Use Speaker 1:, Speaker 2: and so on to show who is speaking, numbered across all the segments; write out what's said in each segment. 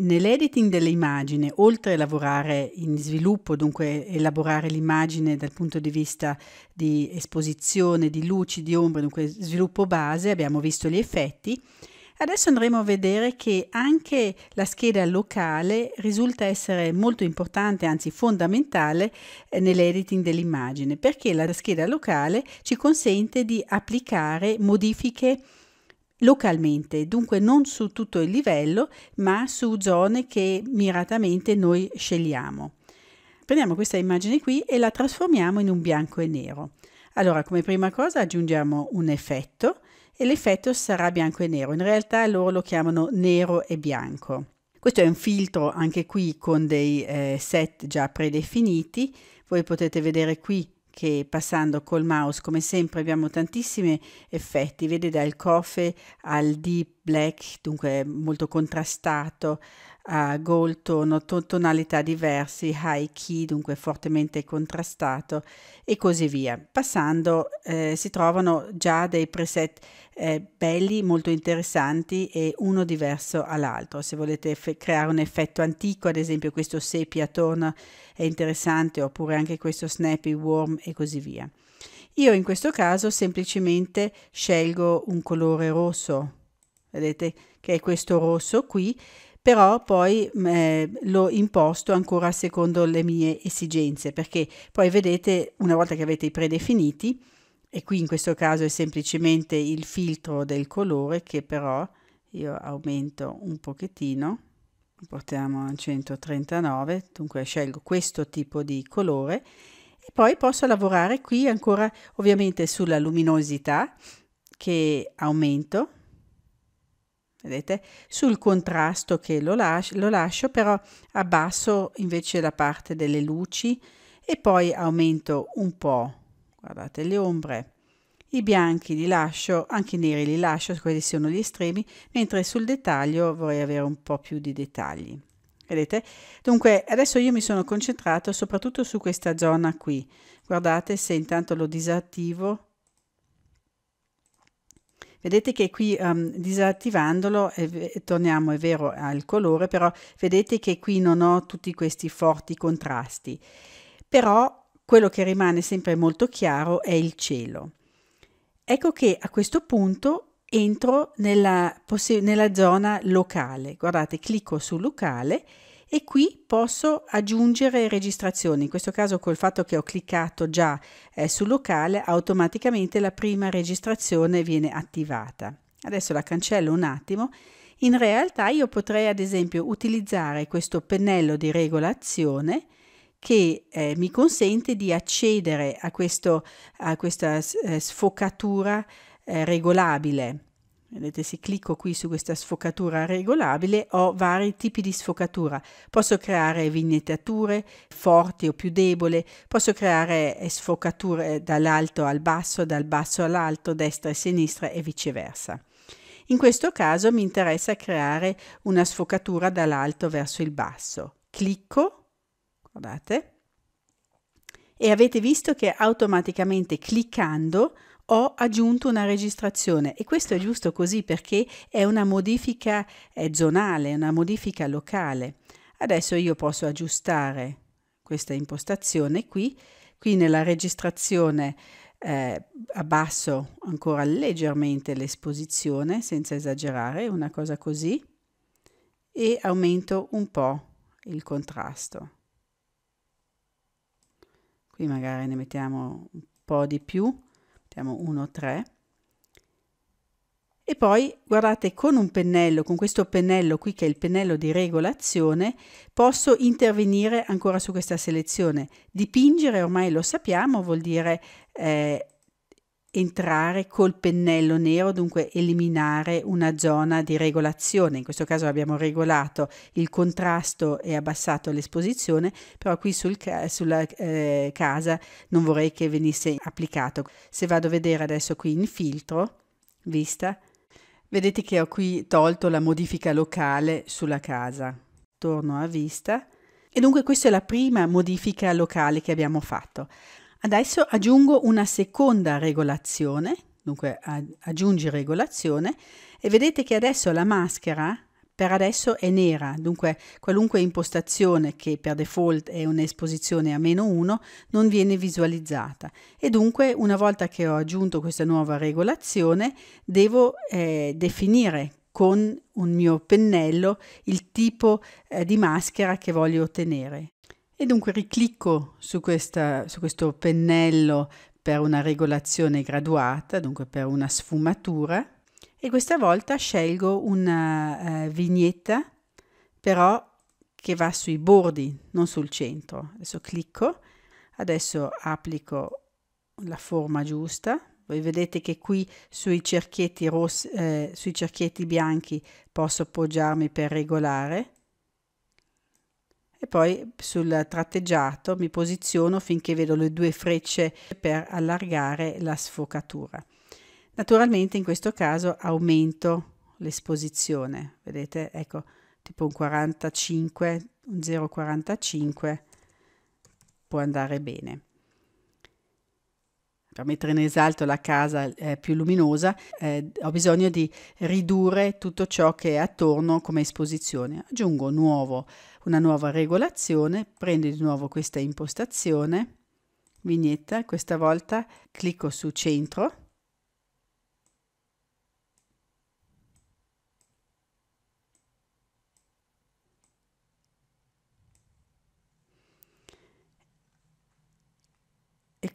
Speaker 1: nell'editing dell'immagine, oltre a lavorare in sviluppo, dunque elaborare l'immagine dal punto di vista di esposizione, di luci, di ombre, dunque sviluppo base, abbiamo visto gli effetti. Adesso andremo a vedere che anche la scheda locale risulta essere molto importante, anzi fondamentale, eh, nell'editing dell'immagine, perché la scheda locale ci consente di applicare modifiche localmente, dunque non su tutto il livello, ma su zone che miratamente noi scegliamo. Prendiamo questa immagine qui e la trasformiamo in un bianco e nero. Allora, come prima cosa aggiungiamo un effetto e l'effetto sarà bianco e nero. In realtà loro lo chiamano nero e bianco. Questo è un filtro anche qui con dei eh, set già predefiniti. Voi potete vedere qui che passando col mouse come sempre abbiamo tantissimi effetti, vede dal coffee al deep black, dunque molto contrastato, a gold tone, tonalità diversi, high key, dunque fortemente contrastato e così via. Passando eh, si trovano già dei preset eh, belli, molto interessanti e uno diverso all'altro. Se volete creare un effetto antico, ad esempio questo sepia tone è interessante, oppure anche questo snappy warm e così via. Io in questo caso semplicemente scelgo un colore rosso, vedete che è questo rosso qui però poi eh, lo imposto ancora secondo le mie esigenze, perché poi vedete, una volta che avete i predefiniti, e qui in questo caso è semplicemente il filtro del colore che però io aumento un pochettino, portiamo a 139, dunque scelgo questo tipo di colore e poi posso lavorare qui ancora ovviamente sulla luminosità che aumento vedete? Sul contrasto che lo lascio, lo lascio però abbasso invece la parte delle luci e poi aumento un po', guardate le ombre, i bianchi li lascio, anche i neri li lascio, quelli sono gli estremi, mentre sul dettaglio vorrei avere un po' più di dettagli. Vedete? Dunque, adesso io mi sono concentrato soprattutto su questa zona qui. Guardate, se intanto lo disattivo, Vedete che qui um, disattivandolo eh, torniamo, è vero, al colore, però vedete che qui non ho tutti questi forti contrasti. Però quello che rimane sempre molto chiaro è il cielo. Ecco che a questo punto entro nella, nella zona locale. Guardate, clicco su locale e qui posso aggiungere registrazioni. In questo caso col fatto che ho cliccato già eh, sul locale automaticamente la prima registrazione viene attivata. Adesso la cancello un attimo. In realtà io potrei ad esempio utilizzare questo pennello di regolazione che eh, mi consente di accedere a, questo, a questa eh, sfocatura eh, regolabile Vedete, se clicco qui su questa sfocatura regolabile ho vari tipi di sfocatura. Posso creare vignettature forti o più debole, posso creare eh, sfocature eh, dall'alto al basso, dal basso all'alto, destra e sinistra e viceversa. In questo caso mi interessa creare una sfocatura dall'alto verso il basso. Clicco, guardate, e avete visto che automaticamente cliccando ho aggiunto una registrazione e questo è giusto così perché è una modifica è zonale, una modifica locale. Adesso io posso aggiustare questa impostazione qui, qui nella registrazione eh, abbasso ancora leggermente l'esposizione senza esagerare, una cosa così, e aumento un po' il contrasto. Qui magari ne mettiamo un po' di più Mettiamo 1, 3. E poi guardate con un pennello, con questo pennello qui che è il pennello di regolazione, posso intervenire ancora su questa selezione. Dipingere ormai lo sappiamo, vuol dire eh, entrare col pennello nero, dunque eliminare una zona di regolazione. In questo caso abbiamo regolato il contrasto e abbassato l'esposizione, però qui sul ca sulla eh, casa non vorrei che venisse applicato. Se vado a vedere adesso qui in filtro, vista, vedete che ho qui tolto la modifica locale sulla casa. Torno a vista. E dunque questa è la prima modifica locale che abbiamo fatto. Adesso aggiungo una seconda regolazione, dunque aggiungi regolazione e vedete che adesso la maschera per adesso è nera, dunque qualunque impostazione che per default è un'esposizione a meno 1 non viene visualizzata e dunque una volta che ho aggiunto questa nuova regolazione devo eh, definire con un mio pennello il tipo eh, di maschera che voglio ottenere. E dunque riclicco su, questa, su questo pennello per una regolazione graduata, dunque per una sfumatura, e questa volta scelgo una eh, vignetta però che va sui bordi, non sul centro. Adesso clicco, adesso applico la forma giusta. Voi vedete che qui sui cerchietti, rossi, eh, sui cerchietti bianchi posso appoggiarmi per regolare e poi sul tratteggiato mi posiziono finché vedo le due frecce per allargare la sfocatura. Naturalmente in questo caso aumento l'esposizione, vedete? Ecco, tipo un 45, un 0,45 può andare bene per mettere in esalto la casa eh, più luminosa, eh, ho bisogno di ridurre tutto ciò che è attorno come esposizione. Aggiungo nuovo, una nuova regolazione, prendo di nuovo questa impostazione, vignetta, questa volta clicco su centro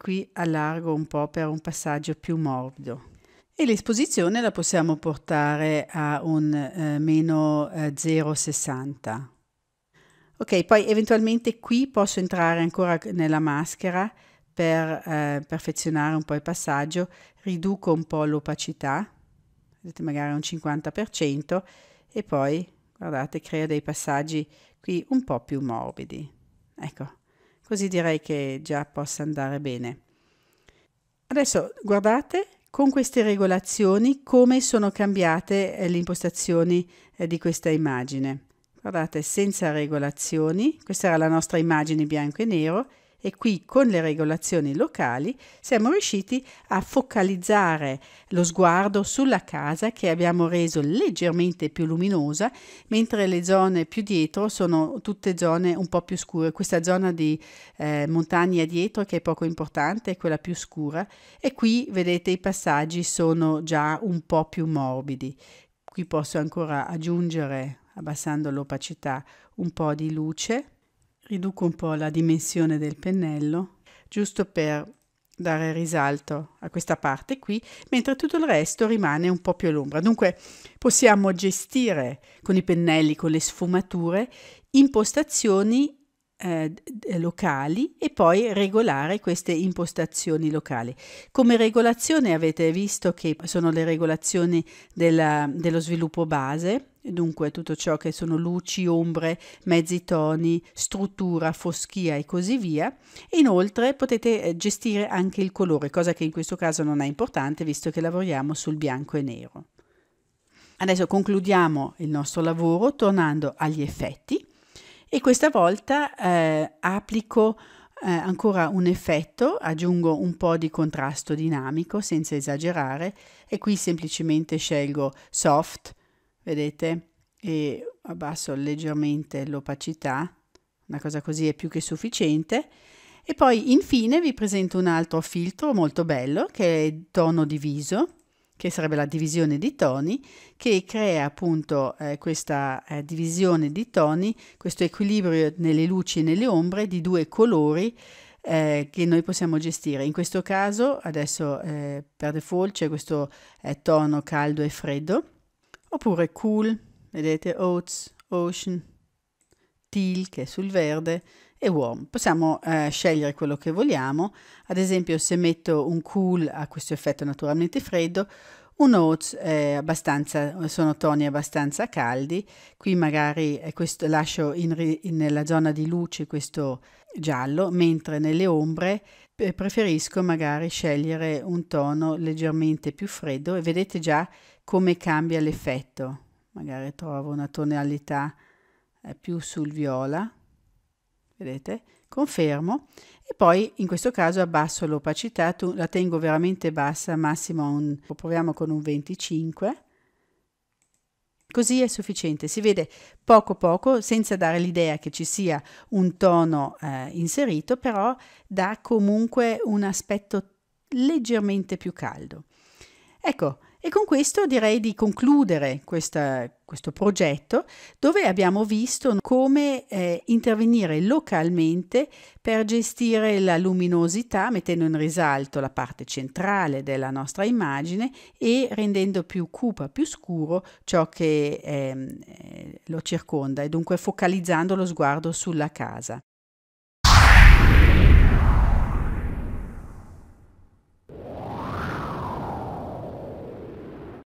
Speaker 1: qui allargo un po' per un passaggio più morbido. E l'esposizione la possiamo portare a un eh, meno eh, 0,60. Ok, poi eventualmente qui posso entrare ancora nella maschera per eh, perfezionare un po' il passaggio, riduco un po' l'opacità, vedete magari un 50% e poi guardate crea dei passaggi qui un po' più morbidi. Ecco, così direi che già possa andare bene. Adesso guardate con queste regolazioni come sono cambiate eh, le impostazioni eh, di questa immagine. Guardate, senza regolazioni, questa era la nostra immagine bianco e nero, e qui con le regolazioni locali siamo riusciti a focalizzare lo sguardo sulla casa che abbiamo reso leggermente più luminosa, mentre le zone più dietro sono tutte zone un po' più scure. Questa zona di eh, montagna dietro che è poco importante è quella più scura e qui vedete i passaggi sono già un po' più morbidi. Qui posso ancora aggiungere, abbassando l'opacità, un po' di luce Riduco un po' la dimensione del pennello, giusto per dare risalto a questa parte qui, mentre tutto il resto rimane un po' più all'ombra. Dunque possiamo gestire con i pennelli, con le sfumature, impostazioni eh, eh, locali e poi regolare queste impostazioni locali. Come regolazione avete visto che sono le regolazioni della, dello sviluppo base, Dunque tutto ciò che sono luci, ombre, mezzi toni, struttura, foschia e così via. Inoltre potete eh, gestire anche il colore, cosa che in questo caso non è importante visto che lavoriamo sul bianco e nero. Adesso concludiamo il nostro lavoro tornando agli effetti e questa volta eh, applico eh, ancora un effetto, aggiungo un po' di contrasto dinamico senza esagerare e qui semplicemente scelgo soft, vedete? E abbasso leggermente l'opacità, una cosa così è più che sufficiente. E poi infine vi presento un altro filtro molto bello che è il tono diviso, che sarebbe la divisione di toni, che crea appunto eh, questa eh, divisione di toni, questo equilibrio nelle luci e nelle ombre di due colori eh, che noi possiamo gestire. In questo caso adesso eh, per default c'è questo eh, tono caldo e freddo Oppure cool, vedete, oats, ocean, teal che è sul verde e warm. Possiamo eh, scegliere quello che vogliamo, ad esempio se metto un cool ha questo effetto naturalmente freddo, un oats eh, abbastanza, sono toni abbastanza caldi, qui magari eh, questo, lascio in, in, nella zona di luce questo giallo, mentre nelle ombre preferisco magari scegliere un tono leggermente più freddo e vedete già come cambia l'effetto. Magari trovo una tonalità eh, più sul viola, vedete? Confermo e poi in questo caso abbasso l'opacità, la tengo veramente bassa, massimo un, proviamo con un 25 Così è sufficiente, si vede poco poco, senza dare l'idea che ci sia un tono eh, inserito, però dà comunque un aspetto leggermente più caldo. Ecco, e con questo direi di concludere questa, questo progetto dove abbiamo visto come eh, intervenire localmente per gestire la luminosità mettendo in risalto la parte centrale della nostra immagine e rendendo più cupa, più scuro ciò che ehm, eh, lo circonda e dunque focalizzando lo sguardo sulla casa.